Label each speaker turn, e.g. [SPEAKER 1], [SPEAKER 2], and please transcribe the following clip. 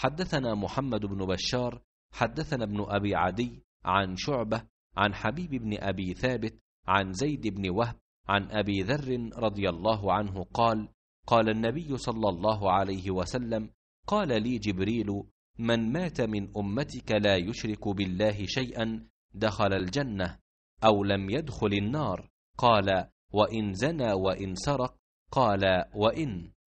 [SPEAKER 1] حدثنا محمد بن بشار
[SPEAKER 2] حدثنا ابن أبي عدي عن شعبة عن حبيب بن أبي ثابت عن زيد بن وهب عن أبي ذر رضي الله عنه قال قال النبي صلى الله عليه وسلم قال لي جبريل من مات من أمتك لا يشرك بالله شيئا دخل الجنة أو لم يدخل النار
[SPEAKER 1] قال وإن زنى وإن سرق قال وإن